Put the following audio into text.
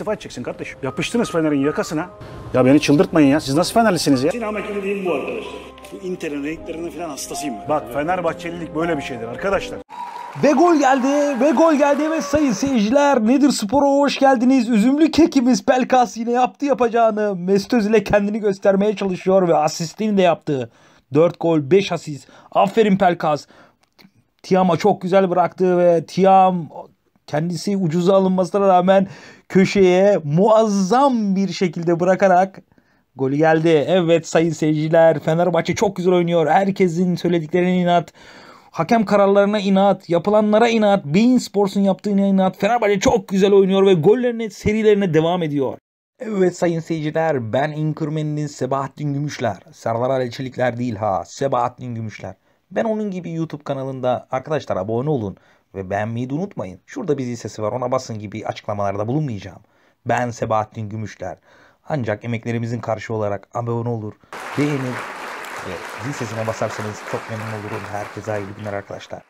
istifa edeceksin kardeşim. Yapıştınız Fener'in yakasına. Ya beni çıldırtmayın ya. Siz nasıl Fenerlisiniz ya? Sinamekli değil bu arkadaşlar. Bu Inter'in renklerinin falan hastasıyım ben. Bak Fenerbahçelilik böyle bir şeydir arkadaşlar. Ve gol geldi ve gol geldi ve sayın seyirciler Nedir Spor'a hoş geldiniz. Üzümlü kekimiz Pelkas yine yaptı yapacağını. Mesut Özil kendini göstermeye çalışıyor ve asistini de yaptı. 4 gol 5 asist. Aferin Pelkas. Tiam'a çok güzel bıraktı ve Tiam kendisi ucuza alınmasına rağmen köşeye muazzam bir şekilde bırakarak golü geldi. Evet sayın seyirciler Fenerbahçe çok güzel oynuyor. Herkesin söylediklerine inat. Hakem kararlarına inat, yapılanlara inat, Bein Sports'un yaptığına inat. Fenerbahçe çok güzel oynuyor ve gollerine, serilerine devam ediyor. Evet sayın seyirciler ben İnkırmen'in Sebahattin Gümüşler. Serdar Ali değil ha Sebahattin Gümüşler. Ben onun gibi YouTube kanalında arkadaşlar abone olun ve beğenmeyi de unutmayın. Şurada bir zil sesi var ona basın gibi açıklamalarda bulunmayacağım. Ben Sebahattin Gümüşler. Ancak emeklerimizin karşı olarak abone olur, beğenir ve zil sesine basarsanız çok memnun olurum. Herkese hayırlı günler arkadaşlar.